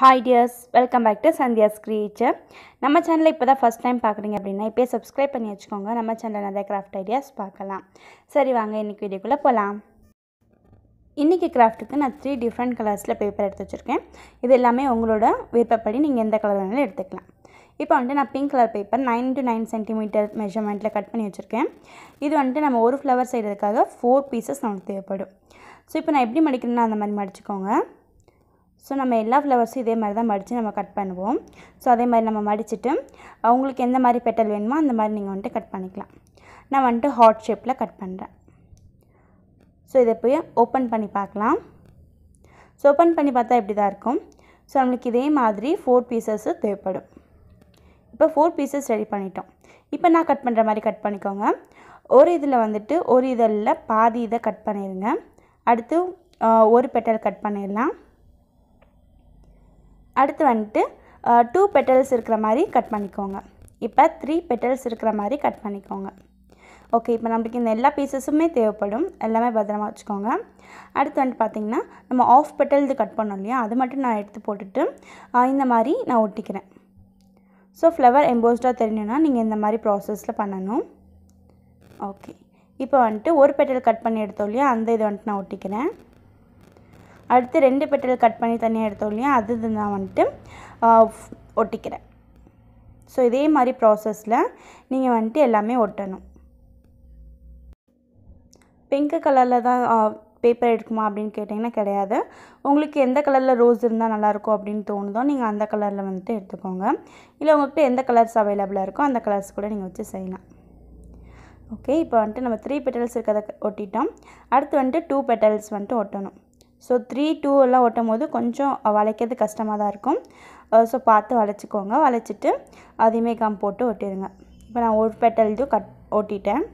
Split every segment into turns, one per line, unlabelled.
hi dears welcome back to Sandhya's creature நம்ம சேனலை இப்போ தான் ஃபஸ்ட் டைம் பார்க்குறீங்க அப்படின்னா இப்போயே சப்ஸ்கிரைப் பண்ணி வச்சுக்கோங்க நம்ம சேனலில் நிறைய கிராஃப்ட் ஐடியாஸ் பார்க்கலாம் சரி வாங்க இன்றைக்கி வீடியோக்குள்ளே போகலாம் இன்றைக்கி கிராஃப்ட்டுக்கு நான் த்ரீ டிஃப்ரெண்ட் கலர்ஸில் பேப்பர் எடுத்து வச்சுருக்கேன் இது எல்லாமே உங்களோட விருப்பப்படி நீங்கள் எந்த கலர் வேணாலும் எடுத்துக்கலாம் இப்போ வந்துட்டு நான் pink colour paper nine to nine centimetre மெஷர்மெண்ட்டில் கட் பண்ணி வச்சுருக்கேன் இது வந்துட்டு நம்ம ஒரு ஃப்ளவர் செய்கிறதுக்காக ஃபோர் பீசஸ் நமக்கு தேவைப்படும் ஸோ இப்போ நான் எப்படி மடிக்கணும்னா அந்த மாதிரி மடிச்சுக்கோங்க ஸோ நம்ம எல்லா ஃப்ளவர்ஸும் இதே மாதிரி தான் மடித்து நம்ம கட் பண்ணுவோம் ஸோ அதே மாதிரி நம்ம மடிச்சுட்டு அவங்களுக்கு எந்த மாதிரி பெட்டல் வேணுமோ அந்த மாதிரி நீங்கள் வந்துட்டு கட் பண்ணிக்கலாம் நான் வந்துட்டு ஹாட் ஷேப்பில் கட் பண்ணுறேன் ஸோ இதை போய் ஓப்பன் பண்ணி பார்க்கலாம் ஸோ ஓப்பன் பண்ணி பார்த்தா இப்படி தான் இருக்கும் ஸோ நம்மளுக்கு இதே மாதிரி ஃபோர் பீசஸ்ஸு தேவைப்படும் இப்போ ஃபோர் பீசஸ் ரெடி பண்ணிட்டோம் இப்போ நான் கட் பண்ணுற மாதிரி கட் பண்ணிக்கோங்க ஒரு இதில் வந்துட்டு ஒரு இதழில் பாதி இதை கட் பண்ணிடுங்க அடுத்து ஒரு பெட்டல் கட் பண்ணிடலாம் அடுத்து வந்துட்டு டூ பெட்டல்ஸ் இருக்கிற மாதிரி கட் பண்ணிக்கோங்க இப்போ த்ரீ பெட்டல்ஸ் இருக்கிற மாதிரி கட் பண்ணிக்கோங்க ஓகே இப்போ நம்மளுக்கு இந்த எல்லா பீசஸுமே தேவைப்படும் எல்லாமே பத்திரமா வச்சுக்கோங்க அடுத்து வந்துட்டு பார்த்திங்கன்னா நம்ம ஆஃப் பெட்டல் இது கட் பண்ணோம் இல்லையா அது மட்டும் நான் எடுத்து போட்டுட்டு இந்த மாதிரி நான் ஒட்டிக்கிறேன் ஸோ ஃப்ளவர் எம்போஸ்டாக தெரியணும்னா நீங்கள் இந்த மாதிரி ப்ராசஸில் பண்ணணும் ஓகே இப்போ வந்துட்டு ஒரு பெட்டல் கட் பண்ணி எடுத்தோம் இல்லையா அந்த இது வந்துட்டு நான் ஒட்டிக்கிறேன் அடுத்து ரெண்டு பெட்டல் கட் பண்ணி தனியாக எடுத்தோம் இல்லையா அது நான் வந்துட்டு ஒட்டிக்கிறேன் ஸோ இதே மாதிரி ப்ராசஸில் நீங்கள் வந்துட்டு எல்லாமே ஒட்டணும் பிங்க் கலரில் தான் பேப்பர் எடுக்குமா அப்படின்னு கேட்டிங்கன்னா கிடையாது உங்களுக்கு எந்த கலரில் ரோஸ் இருந்தால் நல்லாயிருக்கும் அப்படின்னு தோணுதோ நீங்கள் அந்த கலரில் வந்துட்டு எடுத்துக்கோங்க இல்லை உங்கள்கிட்ட எந்த கலர்ஸ் அவைலபிளாக இருக்கோ அந்த கலர்ஸ் கூட நீங்கள் வச்சு செய்யலாம் ஓகே இப்போ வந்துட்டு நம்ம த்ரீ பெட்டல்ஸ் இருக்கிறத ஒட்டிட்டோம் அடுத்து வந்துட்டு டூ பெட்டல்ஸ் வந்துட்டு ஒட்டணும் ஸோ த்ரீ டூ எல்லாம் ஒட்டும் போது கொஞ்சம் வளைக்கிறது கஷ்டமாக தான் இருக்கும் ஸோ பார்த்து வளைச்சிக்கோங்க வளைச்சிட்டு அதையுமே கம் போட்டு ஒட்டிடுங்க இப்போ நான் ஒரு பெட்டல் இது கட் ஒட்டிட்டேன்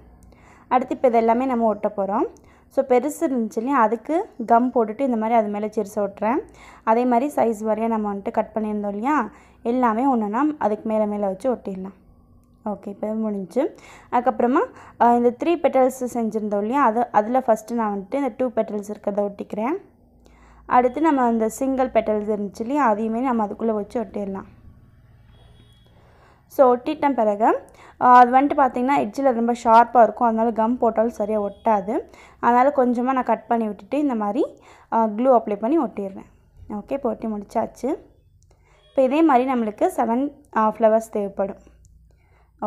அடுத்து இப்போ இது எல்லாமே நம்ம ஒட்ட போகிறோம் ஸோ பெருசு இருந்துச்சு இல்லையா அதுக்கு கம் போட்டுட்டு இந்த மாதிரி அது மேலே சிரிசை ஒட்டுறேன் அதே மாதிரி சைஸ் வரையாக நம்ம வந்துட்டு கட் பண்ணியிருந்தோம் இல்லையா எல்லாமே ஒன்றுனா அதுக்கு மேலே மேலே வச்சு ஒட்டிடலாம் ஓகே இப்போ முடிஞ்சு அதுக்கப்புறமா இந்த த்ரீ பெட்டல்ஸ் செஞ்சுருந்தோம் இல்லையா அது அதில் ஃபஸ்ட்டு நான் வந்துட்டு இந்த டூ பெட்டல்ஸ் இருக்கிறத ஒட்டிக்கிறேன் அடுத்து நம்ம அந்த சிங்கிள் பெட்டல்ஸ் இருந்துச்சு அதையுமே நம்ம அதுக்குள்ளே வச்சு ஒட்டிடலாம் ஸோ ஒட்டிட்ட பிறகு அது வந்துட்டு பார்த்திங்கன்னா எட்ஜில் ரொம்ப ஷார்ப்பாக இருக்கும் அதனால் கம் போட்டாலும் சரியாக ஒட்டாது அதனால் கொஞ்சமாக நான் கட் பண்ணி விட்டுட்டு இந்த மாதிரி க்ளூ அப்ளை பண்ணி ஒட்டிடுறேன் ஓகே இப்போ ஒட்டி முடிச்சாச்சு இப்போ இதே மாதிரி நம்மளுக்கு செவன் ஃப்ளவர்ஸ் தேவைப்படும்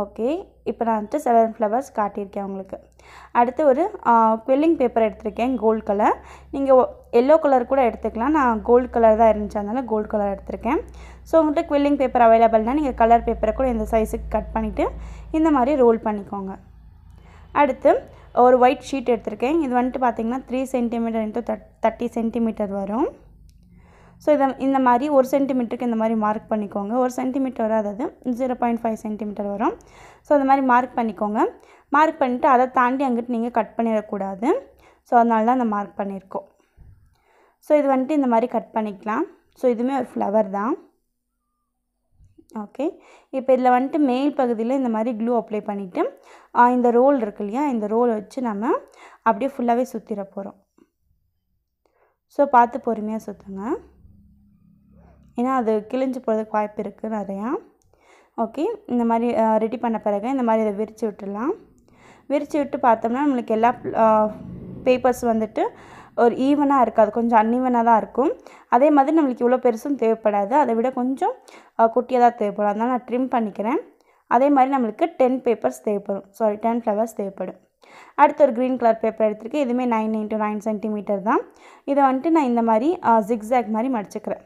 ஓகே இப்போ நான் வந்துட்டு செவன் ஃப்ளவர்ஸ் காட்டியிருக்கேன் உங்களுக்கு அடுத்து ஒரு குவில்லிங் பேப்பர் எடுத்திருக்கேன் கோல்ட் கலர் நீங்கள் எல்லோ கலர் கூட எடுத்துக்கலாம் நான் கோல்ட் கலர் தான் இருந்துச்சு அதனால் கோல்ட் கலர் எடுத்திருக்கேன் ஸோ உங்கள்கிட்ட குவில்லிங் பேப்பர் அவைலபிள்னால் நீங்கள் கலர் பேப்பரை கூட இந்த சைஸுக்கு கட் பண்ணிவிட்டு இந்த மாதிரி ரோல் பண்ணிக்கோங்க அடுத்து ஒரு ஒயிட் ஷீட் எடுத்திருக்கேன் இது வந்துட்டு பார்த்திங்கன்னா three centimetre into that thirty centimetre வரும் ஸோ இதை இந்த மாதிரி ஒரு சென்டிமீட்டருக்கு இந்த மாதிரி மார்க் பண்ணிக்கோங்க ஒரு சென்டிமீட்டர் வராதது ஜீரோ பாயிண்ட் ஃபைவ் சென்டிமீட்டர் வரும் ஸோ அந்த மாதிரி மார்க் பண்ணிக்கோங்க மார்க் பண்ணிவிட்டு அதை தாண்டி அங்கிட்டு நீங்கள் கட் பண்ணிடக்கூடாது ஸோ அதனால தான் அந்த மார்க் பண்ணியிருக்கோம் ஸோ இது வந்துட்டு இந்த மாதிரி கட் பண்ணிக்கலாம் ஸோ இதுவுமே ஒரு ஃப்ளவர் தான் ஓகே இப்போ இதில் வந்துட்டு மேல் பகுதியில் இந்த மாதிரி க்ளூ அப்ளை பண்ணிவிட்டு இந்த ரோல் இருக்கு இல்லையா இந்த ரோல் வச்சு நம்ம அப்படியே ஃபுல்லாகவே சுற்றிட போகிறோம் ஸோ பார்த்து பொறுமையாக சுற்றுங்க ஏன்னா அது கிழிஞ்சு போகிறதுக்கு வாய்ப்பு இருக்குது நிறையா ஓகே இந்த மாதிரி ரெடி பண்ண பிறகு இந்த மாதிரி இதை விரித்து விட்டுடலாம் விரித்து விட்டு பார்த்தோம்னா நம்மளுக்கு எல்லா பேப்பர்ஸ் வந்துட்டு ஒரு ஈவனாக இருக்காது கொஞ்சம் அன்ஈவனாக தான் இருக்கும் அதே மாதிரி நம்மளுக்கு இவ்வளோ பெருசும் தேவைப்படாது அதை விட கொஞ்சம் குட்டியாக தான் தேவைப்படும் அதனால் நான் ட்ரிம் பண்ணிக்கிறேன் அதே மாதிரி நம்மளுக்கு டென் பேப்பர்ஸ் தேவைப்படும் சாரி டென் ஃப்ளவர்ஸ் தேவைப்படும் அடுத்து ஒரு க்ரீன் கலர் பேப்பர் எடுத்திருக்கேன் இதுவுமே நைன் இன்ட்டு நைன் சென்டிமீட்டர் தான் இதை வந்துட்டு நான் இந்த மாதிரி ஜிக்ஸாக் மாதிரி மடிச்சுக்கிறேன்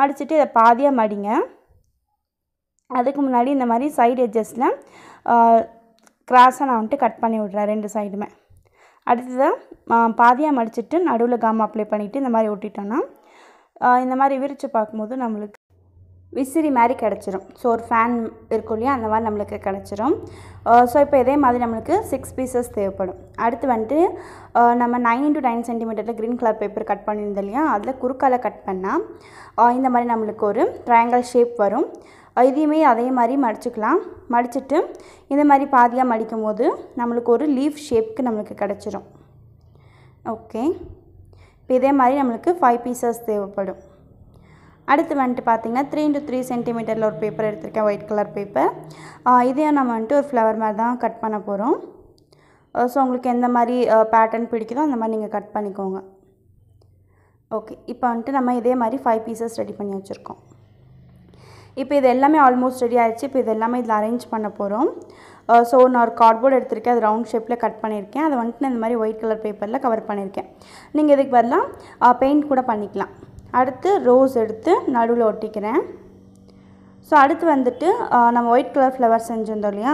மடிச்சுட்டு இதை பாதியாக மடிங்க அதுக்கு முன்னாடி இந்த மாதிரி சைடு எட்ஜஸில் கிராஸாக நான் வந்துட்டு கட் பண்ணி விட்றேன் ரெண்டு சைடுமே அடுத்ததாக பாதியாக மடிச்சுட்டு நடுவில் காம் அப்ளை பண்ணிவிட்டு இந்த மாதிரி ஒட்டிட்டோன்னா இந்த மாதிரி விரித்து பார்க்கும்போது நம்மளுக்கு விசிறி மாதிரி கிடச்சிரும் ஸோ ஒரு ஃபேன் இருக்கும் இல்லையா அந்த மாதிரி நம்மளுக்கு கிடச்சிரும் ஸோ இப்போ இதே மாதிரி நம்மளுக்கு சிக்ஸ் பீசஸ் தேவைப்படும் அடுத்து வந்துட்டு நம்ம நைன் டு நைன் சென்டிமீட்டரில் க்ரீன் கலர் பேப்பர் கட் பண்ணியிருந்தோம் இல்லையா அதில் குறுக்கால் கட் பண்ணால் இந்த மாதிரி நம்மளுக்கு ஒரு ட்ரையாங்கல் ஷேப் வரும் இதையுமே அதே மாதிரி மடிச்சுக்கலாம் மடிச்சுட்டு இந்த மாதிரி பாதியாக மடிக்கும் போது நம்மளுக்கு ஒரு லீஃப் ஷேப்க்கு நம்மளுக்கு கிடச்சிரும் ஓகே இப்போ இதே மாதிரி நம்மளுக்கு ஃபைவ் பீசஸ் தேவைப்படும் அடுத்து வந்துட்டு பார்த்திங்கன்னா த்ரீ இன்ட்டு த்ரீ சென்டிமீட்டரில் ஒரு பேப்பர் எடுத்திருக்கேன் ஒயிட் கலர் பேப்பர் இதையும் நம்ம வந்துட்டு ஒரு ஃப்ளவர் மாதிரி தான் கட் பண்ண போகிறோம் ஸோ உங்களுக்கு எந்த மாதிரி பேட்டர்ன் பிடிக்குதோ அந்த மாதிரி நீங்கள் கட் பண்ணிக்கோங்க ஓகே இப்போ வந்துட்டு நம்ம இதே மாதிரி ஃபைவ் பீசஸ் ரெடி பண்ணி வச்சுருக்கோம் இப்போ இது எல்லாமே ஆல்மோஸ்ட் ரெடி ஆகிடுச்சு இப்போ இது எல்லாமே இதில் அரேஞ்ச் பண்ண போகிறோம் ஸோ நான் ஒரு கார்ட்போர்டு எடுத்திருக்கேன் அது ரவுண்ட் ஷேப்பில் கட் பண்ணியிருக்கேன் அதை வந்துட்டு நான் இந்த மாதிரி ஒயிட் கலர் பேப்பரில் கவர் பண்ணியிருக்கேன் நீங்கள் இதுக்கு பதிலாம் பெயிண்ட் கூட பண்ணிக்கலாம் அடுத்து ரோஸ் எடுத்து நடுவில் ஒட்டிக்கிறேன் ஸோ அடுத்து வந்துட்டு நம்ம ஒயிட் கலர் ஃப்ளவர் செஞ்சுருந்தோம் இல்லையா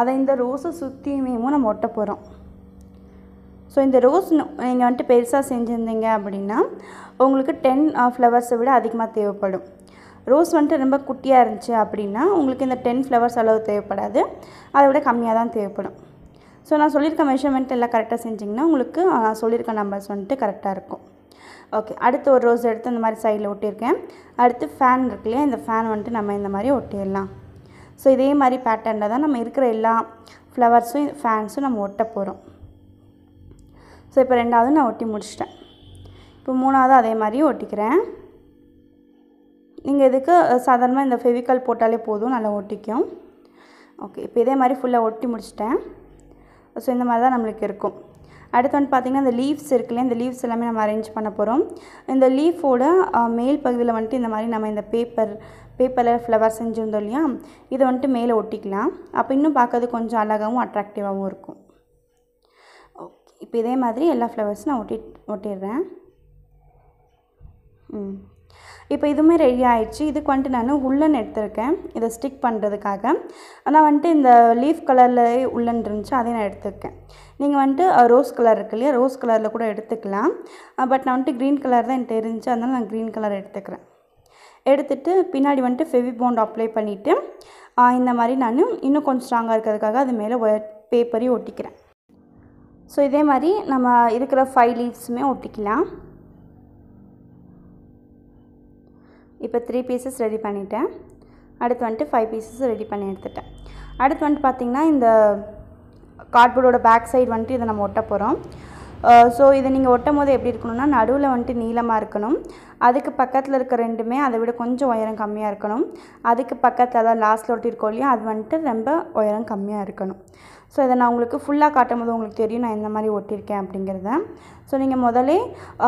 அதை இந்த ரோஸை சுற்றியுமேமும் நம்ம ஒட்ட போகிறோம் ஸோ இந்த ரோஸ் நீங்கள் வந்துட்டு பெருசாக செஞ்சுருந்தீங்க அப்படின்னா உங்களுக்கு டென் ஃப்ளவர்ஸை விட அதிகமாக தேவைப்படும் ரோஸ் வந்துட்டு ரொம்ப குட்டியாக இருந்துச்சு அப்படின்னா உங்களுக்கு இந்த டென் ஃப்ளவர்ஸ் அளவு தேவைப்படாது அதை விட கம்மியாக தான் தேவைப்படும் ஸோ நான் சொல்லியிருக்க மெஷர்மெண்ட் எல்லாம் கரெக்டாக செஞ்சிங்கன்னா உங்களுக்கு நான் சொல்லியிருக்க நம்பர்ஸ் வந்துட்டு கரெக்டாக இருக்கும் ஓகே அடுத்து ஒரு ரோஸ் எடுத்து இந்த மாதிரி சைடில் ஒட்டியிருக்கேன் அடுத்து ஃபேன் இருக்கு இல்லையா இந்த ஃபேன் வந்துட்டு நம்ம இந்த மாதிரி ஒட்டிடலாம் ஸோ இதே மாதிரி பேட்டர்னில் தான் நம்ம இருக்கிற எல்லா ஃப்ளவர்ஸும் ஃபேன்ஸும் நம்ம ஒட்ட போகிறோம் ஸோ இப்போ ரெண்டாவது நான் ஒட்டி முடிச்சிட்டேன் இப்போ மூணாவது அதே மாதிரியும் ஒட்டிக்கிறேன் நீங்கள் இதுக்கு சாதாரணமாக இந்த ஃபெவிக்கல் போட்டாலே போதும் நல்லா ஒட்டிக்கும் ஓகே இப்போ இதே மாதிரி ஃபுல்லாக ஒட்டி முடிச்சிட்டேன் ஸோ இந்த மாதிரி தான் நம்மளுக்கு இருக்கும் அடுத்து வந்து பார்த்திங்கன்னா இந்த லீவ்ஸ் இருக்குல்ல இந்த லீவ்ஸ் எல்லாமே நம்ம அரேஞ்ச் பண்ண போகிறோம் இந்த லீஃபோட மேல் பகுதியில் வந்துட்டு இந்த மாதிரி நம்ம இந்த பேப்பர் பேப்பரில் ஃப்ளவர் செஞ்சுருந்தோம் இல்லையா இதை வந்துட்டு மேலே ஒட்டிக்கலாம் அப்போ இன்னும் பார்க்கறது கொஞ்சம் அழகாகவும் அட்ராக்டிவாகவும் இருக்கும் ஓகே இப்போ இதே மாதிரி எல்லா ஃப்ளவர்ஸும் நான் ஒட்டி ஒட்டிடுறேன் ம் இப்போ இதுவுமே ரெடி ஆகிடுச்சு இதுக்கு வந்துட்டு நான் உள்ளன் எடுத்திருக்கேன் இதை ஸ்டிக் பண்ணுறதுக்காக ஆனால் வந்துட்டு இந்த லீஃப் கலரில் உள்ளன் இருந்துச்சு அதையும் நான் எடுத்துருக்கேன் நீங்கள் வந்துட்டு ரோஸ் கலர் இருக்கு இல்லையா ரோஸ் கலரில் கூட எடுத்துக்கலாம் பட் நான் வந்துட்டு க்ரீன் கலர் தான் எனக்கு தெரிஞ்சு அதனால் நான் க்ரீன் கலர் எடுத்துக்கிறேன் எடுத்துகிட்டு பின்னாடி வந்துட்டு ஃபெவி போண்ட் அப்ளை பண்ணிவிட்டு இந்த மாதிரி நான் இன்னும் கொஞ்சம் ஸ்ட்ராங்காக இருக்கிறதுக்காக அது மேலே ஒயர் பேப்பரையும் ஒட்டிக்கிறேன் ஸோ இதே மாதிரி நம்ம இருக்கிற ஃபைவ் லீவ்ஸுமே ஒட்டிக்கலாம் இப்போ த்ரீ பீசஸ் ரெடி பண்ணிட்டேன் அடுத்து வந்துட்டு ஃபைவ் பீசஸ் ரெடி பண்ணி எடுத்துட்டேன் அடுத்து வந்துட்டு பார்த்தீங்கன்னா இந்த கார்ட்போர்டோட பேக் சைடு வந்துட்டு இதை நம்ம ஒட்ட போகிறோம் ஸோ இதை நீங்கள் ஒட்டும் போது எப்படி இருக்கணும்னா நடுவில் வந்துட்டு நீளமாக இருக்கணும் அதுக்கு பக்கத்தில் இருக்க ரெண்டுமே அதை விட கொஞ்சம் உயரம் கம்மியாக இருக்கணும் அதுக்கு பக்கத்தில் அதாவது லாஸ்ட்டில் ஒட்டியிருக்கோம் இல்லையா அது வந்துட்டு ரொம்ப உயரம் கம்மியாக இருக்கணும் ஸோ இதை நான் உங்களுக்கு ஃபுல்லாக காட்டும் போது உங்களுக்கு தெரியும் நான் எந்த மாதிரி ஒட்டியிருக்கேன் அப்படிங்கிறத ஸோ நீங்கள் முதலே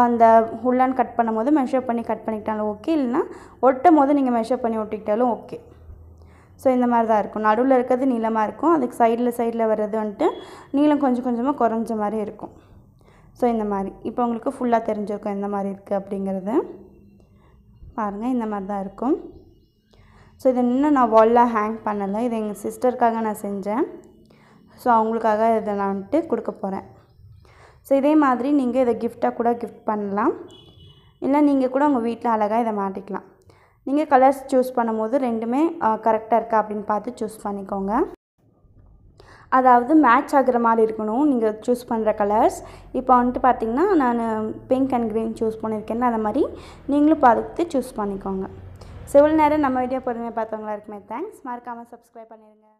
அந்த உள்ளான் கட் பண்ணும்போது மெஷர் பண்ணி கட் பண்ணிக்கிட்டாலும் ஓகே இல்லைனா ஒட்டும் போது நீங்கள் மெஷர் பண்ணி ஒட்டிக்கிட்டாலும் ஓகே ஸோ இந்த மாதிரி தான் இருக்கும் நடுவில் இருக்கிறது நீளமாக இருக்கும் அதுக்கு சைடில் சைடில் வர்றது வந்துட்டு நீளம் கொஞ்சம் கொஞ்சமாக குறைஞ்ச மாதிரி இருக்கும் ஸோ இந்த மாதிரி இப்போ உங்களுக்கு ஃபுல்லாக தெரிஞ்சிருக்கும் எந்த மாதிரி இருக்குது அப்படிங்கிறது பாருங்கள் இந்த மாதிரி தான் இருக்கும் ஸோ இது இன்னும் நான் வால்லாக ஹேங் பண்ணலை இது எங்கள் சிஸ்டருக்காக நான் செஞ்சேன் ஸோ அவங்களுக்காக இதை நான் வந்துட்டு கொடுக்க போகிறேன் ஸோ இதே மாதிரி நீங்கள் இதை கிஃப்டாக கூட கிஃப்ட் பண்ணலாம் இல்லை நீங்கள் கூட உங்கள் வீட்டில் அழகாக இதை மாட்டிக்கலாம் நீங்கள் கலர்ஸ் சூஸ் பண்ணும்போது ரெண்டுமே கரெக்டாக இருக்கா அப்படின்னு பார்த்து சூஸ் பண்ணிக்கோங்க அதாவது மேட்ச் ஆகிற மாதிரி இருக்கணும் நீங்கள் சூஸ் பண்ணுற கலர்ஸ் இப்போ வந்துட்டு பார்த்திங்கன்னா நான் பிங்க் அண்ட் க்ரீன் சூஸ் பண்ணியிருக்கேன்னு அதை மாதிரி நீங்களும் பார்த்து சூஸ் பண்ணிக்கோங்க சிவில் நேரம் நம்ம வீடியோ பொறுமையாக பார்த்தவங்களா இருக்குமே தேங்க்ஸ் மறக்காமல் சப்ஸ்கிரைப் பண்ணிடுங்க